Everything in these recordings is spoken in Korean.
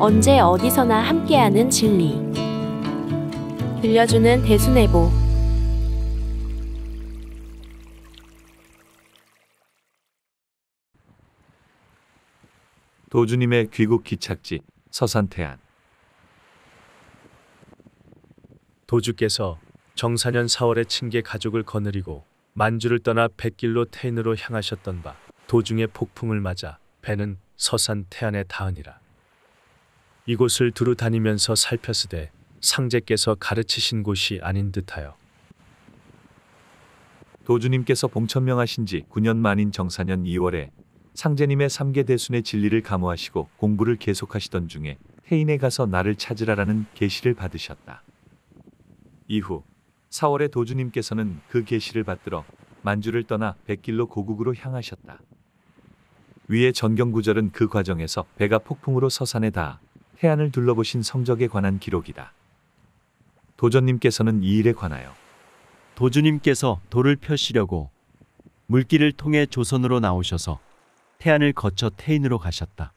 언제 어디서나 함께하는 진리. 들려주는 대수내보. 도주님의 귀국 기착지 서산태안. 도주께서 정사년 4월에 친계 가족을 거느리고 만주를 떠나 백길로 태인으로 향하셨던 바 도중에 폭풍을 맞아 배는 서산 태안에 닿으니라. 이곳을 두루 다니면서 살펴으되 상제께서 가르치신 곳이 아닌 듯하여 도주님께서 봉천명하신 지 9년 만인 정사년 2월에 상제님의 3개 대순의 진리를 감호하시고 공부를 계속하시던 중에 해인에 가서 나를 찾으라라는 계시를 받으셨다. 이후 4월에 도주님께서는 그 계시를 받들어 만주를 떠나 백길로 고국으로 향하셨다. 위의 전경구절은 그 과정에서 배가 폭풍으로 서산에 닿아 해안을 둘러보신 성적에 관한 기록이다. 도전님께서는 이 일에 관하여 도주님께서 돌을 펴시려고 물길을 통해 조선으로 나오셔서 태안을 거쳐 태인으로 가셨다.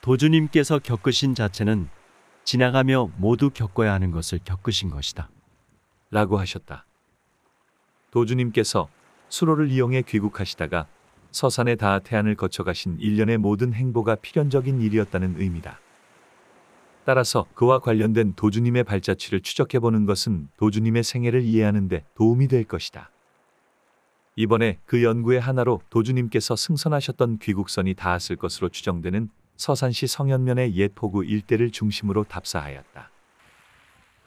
도주님께서 겪으신 자체는 지나가며 모두 겪어야 하는 것을 겪으신 것이다. 라고 하셨다. 도주님께서 수로를 이용해 귀국하시다가 서산에 다 태안을 거쳐가신 일련의 모든 행보가 필연적인 일이었다는 의미다. 따라서 그와 관련된 도주님의 발자취를 추적해보는 것은 도주님의 생애를 이해하는 데 도움이 될 것이다. 이번에 그 연구의 하나로 도주님께서 승선하셨던 귀국선이 닿았을 것으로 추정되는 서산시 성현면의 옛 포구 일대를 중심으로 답사하였다.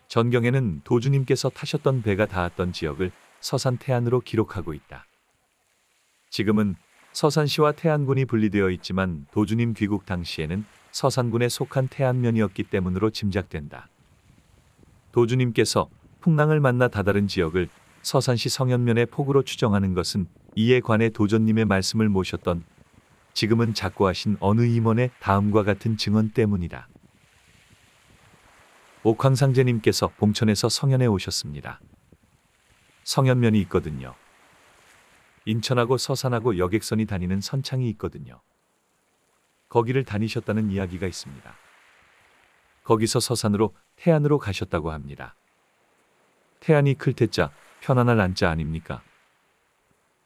전경에는 도주님께서 타셨던 배가 닿았던 지역을 서산 태안으로 기록하고 있다. 지금은 서산시와 태안군이 분리되어 있지만 도주님 귀국 당시에는 서산군에 속한 태안면이었기 때문으로 짐작된다. 도주님께서 풍랑을 만나 다다른 지역을 서산시 성현면의 폭으로 추정하는 것은 이에 관해 도전님의 말씀을 모셨던 지금은 작고하신 어느 임원의 다음과 같은 증언 때문이다. 옥황상제님께서 봉천에서 성현에 오셨습니다. 성현면이 있거든요. 인천하고 서산하고 여객선이 다니는 선창이 있거든요. 거기를 다니셨다는 이야기가 있습니다. 거기서 서산으로 태안으로 가셨다고 합니다. 태안이 클 태자, 편안할 안자 아닙니까?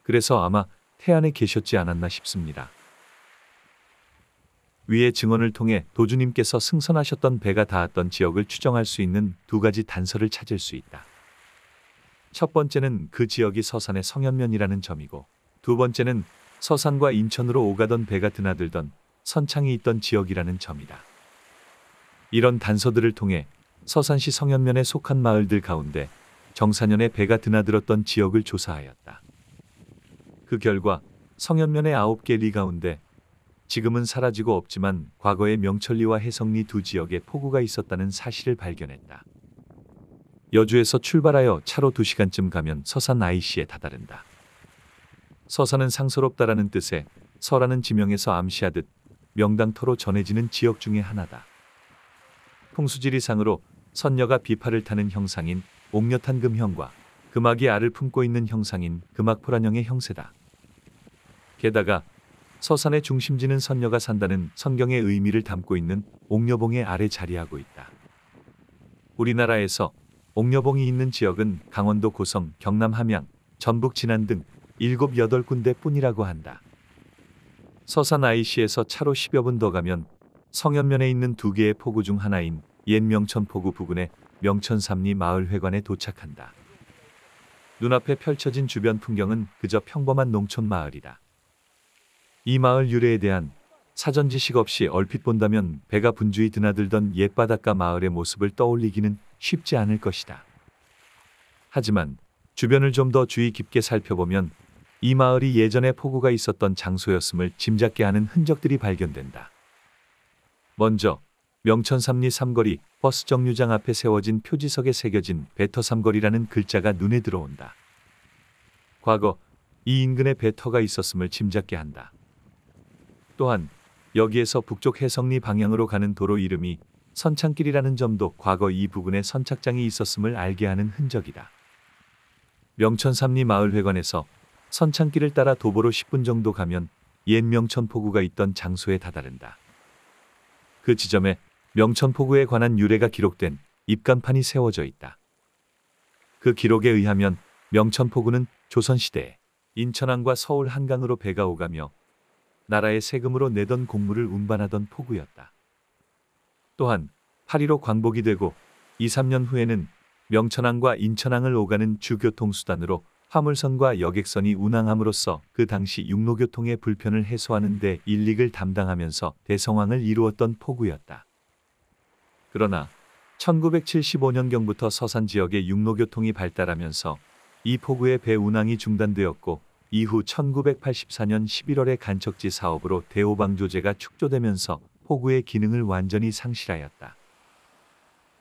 그래서 아마 태안에 계셨지 않았나 싶습니다. 위의 증언을 통해 도주님께서 승선하셨던 배가 닿았던 지역을 추정할 수 있는 두 가지 단서를 찾을 수 있다. 첫 번째는 그 지역이 서산의 성현면이라는 점이고 두 번째는 서산과 인천으로 오가던 배가 드나들던 선창이 있던 지역이라는 점이다. 이런 단서들을 통해 서산시 성현면에 속한 마을들 가운데 정사년에 배가 드나들었던 지역을 조사하였다. 그 결과 성현면의 아홉 개 리 가운데 지금은 사라지고 없지만 과거에 명철리와 해성리 두 지역에 폭우가 있었다는 사실을 발견했다. 여주에서 출발하여 차로 두시간쯤 가면 서산 IC에 다다른다. 서산은 상서롭다라는 뜻에 서라는 지명에서 암시하듯 명당토로 전해지는 지역 중의 하나다. 풍수지리상으로 선녀가 비파를 타는 형상인 옥녀탄금형과 금악이 알을 품고 있는 형상인 금악포란형의 형세다. 게다가 서산의 중심지는 선녀가 산다는 성경의 의미를 담고 있는 옥녀봉의 알에 자리하고 있다. 우리나라에서 옥녀봉이 있는 지역은 강원도 고성, 경남 함양, 전북 진안 등 7, 8군데 뿐이라고 한다. 서산 IC에서 차로 10여 분 더 가면 성현면에 있는 두 개의 포구 중 하나인 옛 명천포구 부근의 명천삼리 마을회관에 도착한다. 눈앞에 펼쳐진 주변 풍경은 그저 평범한 농촌 마을이다. 이 마을 유래에 대한 사전 지식 없이 얼핏 본다면 배가 분주히 드나들던 옛 바닷가 마을의 모습을 떠올리기는 쉽지 않을 것이다. 하지만 주변을 좀 더 주의 깊게 살펴보면 이 마을이 예전에 폭우가 있었던 장소였음을 짐작케 하는 흔적들이 발견된다. 먼저 명천 삼리 삼거리 버스 정류장 앞에 세워진 표지석에 새겨진 배터 삼거리라는 글자가 눈에 들어온다. 과거 이 인근에 배터가 있었음을 짐작케 한다. 또한 여기에서 북쪽 해성리 방향으로 가는 도로 이름이 선창길이라는 점도 과거 이 부근에 선착장이 있었음을 알게 하는 흔적이다. 명천 삼리 마을회관에서 선창길을 따라 도보로 10분 정도 가면 옛 명천포구가 있던 장소에 다다른다. 그 지점에 명천포구에 관한 유래가 기록된 입간판이 세워져 있다. 그 기록에 의하면 명천포구는 조선시대에 인천항과 서울 한강으로 배가 오가며 나라의 세금으로 내던 공물을 운반하던 포구였다. 또한 8.15 광복이 되고 2, 3년 후에는 명천항과 인천항을 오가는 주교통수단으로 화물선과 여객선이 운항함으로써 그 당시 육로교통의 불편을 해소하는 데 일익을 담당하면서 대성황을 이루었던 포구였다. 그러나 1975년경부터 서산 지역의 육로교통이 발달하면서 이 포구의 배 운항이 중단되었고 이후 1984년 11월에 간척지 사업으로 대호방조제가 축조되면서 포구의 기능을 완전히 상실하였다.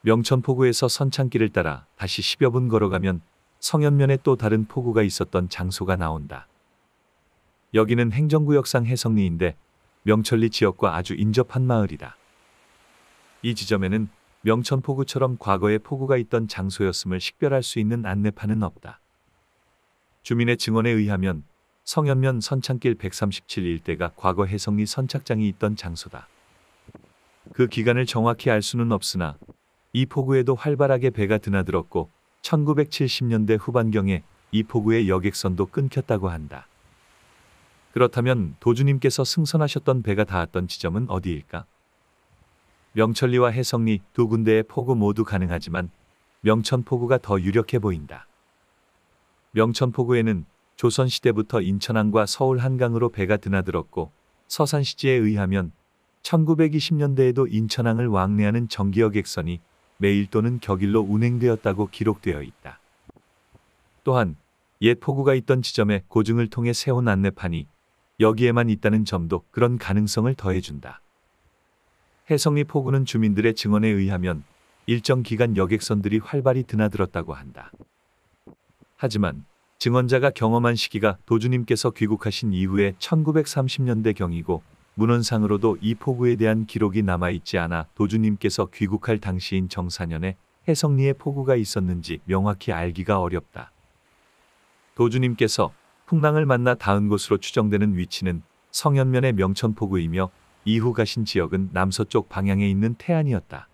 명천포구에서 선창길을 따라 다시 10여 분 걸어가면 성현면에 또 다른 폭우가 있었던 장소가 나온다. 여기는 행정구역상 해성리인데 명천리 지역과 아주 인접한 마을이다. 이 지점에는 명천폭우처럼 과거에 폭우가 있던 장소였음을 식별할 수 있는 안내판은 없다. 주민의 증언에 의하면 성현면 선창길 137 일대가 과거 해성리 선착장이 있던 장소다. 그 기간을 정확히 알 수는 없으나 이폭우에도 활발하게 배가 드나들었고 1970년대 후반경에 이폭우의 여객선도 끊겼다고 한다. 그렇다면 도주님께서 승선하셨던 배가 닿았던 지점은 어디일까? 명천리와 해성리 두 군데의 폭우 모두 가능하지만 명천폭우가더 유력해 보인다. 명천폭우에는 조선시대부터 인천항과 서울 한강으로 배가 드나들었고 서산시지에 의하면 1920년대에도 인천항을 왕래하는 전기여객선이 매일또는 격일로 운행되었다고 기록되어 있다. 또한 옛 포구가 있던 지점에 고증을 통해 세운 안내판이 여기에만 있다는 점도 그런 가능성을 더해준다. 해성리 포구는 주민들의 증언에 의하면 일정 기간 여객선들이 활발히 드나들었다고 한다. 하지만 증언자가 경험한 시기가 도주님께서 귀국하신 이후에 1930년대 경이고 문헌상으로도 이폭우에 대한 기록이 남아있지 않아 도주님께서 귀국할 당시인 정사년에 해성리에 폭우가 있었는지 명확히 알기가 어렵다. 도주님께서 풍랑을 만나 닿은 곳으로 추정되는 위치는 성현면의 명천폭우이며 이후 가신 지역은 남서쪽 방향에 있는 태안이었다.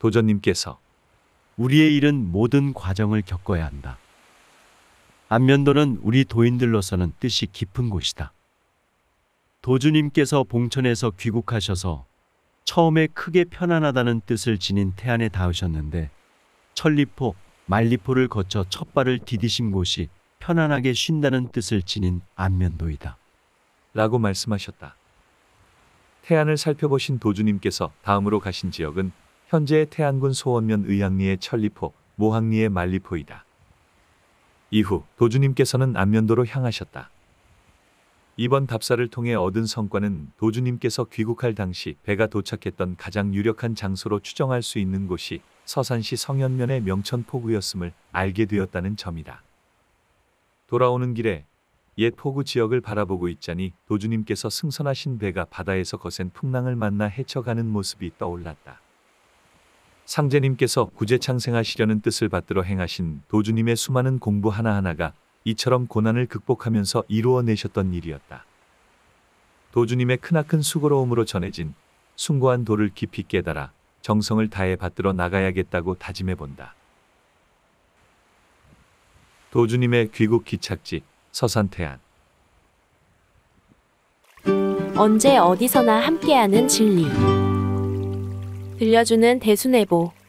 도전님께서 우리의 일은 모든 과정을 겪어야 한다. 안면도는 우리 도인들로서는 뜻이 깊은 곳이다. 도주님께서 봉천에서 귀국하셔서 처음에 크게 편안하다는 뜻을 지닌 태안에 닿으셨는데 천리포, 만리포를 거쳐 첫발을 디디신 곳이 편안하게 쉰다는 뜻을 지닌 안면도이다. 라고 말씀하셨다. 태안을 살펴보신 도주님께서 다음으로 가신 지역은 현재의 태안군 소원면 의향리의 천리포, 모항리의 만리포이다 이후 도주님께서는 안면도로 향하셨다. 이번 답사를 통해 얻은 성과는 도주님께서 귀국할 당시 배가 도착했던 가장 유력한 장소로 추정할 수 있는 곳이 서산시 성현면의 명천포구였음을 알게 되었다는 점이다. 돌아오는 길에 옛 포구 지역을 바라보고 있자니 도주님께서 승선하신 배가 바다에서 거센 풍랑을 만나 헤쳐가는 모습이 떠올랐다. 상제님께서 구제창생하시려는 뜻을 받들어 행하신 도주님의 수많은 공부 하나하나가 이처럼 고난을 극복하면서 이루어내셨던 일이었다. 도주님의 크나큰 수고로움으로 전해진 숭고한 도를 깊이 깨달아 정성을 다해 받들어 나가야겠다고 다짐해본다. 도주님의 귀국 기착지 서산태안 언제 어디서나 함께하는 진리 들려주는 대수내보